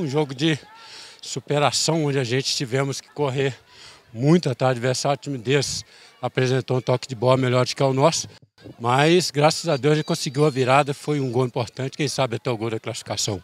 um jogo de superação, onde a gente tivemos que correr muito atrás do adversário. O time desse apresentou um toque de bola melhor do que o nosso. Mas, graças a Deus, ele conseguiu a virada. Foi um gol importante, quem sabe até o gol da classificação.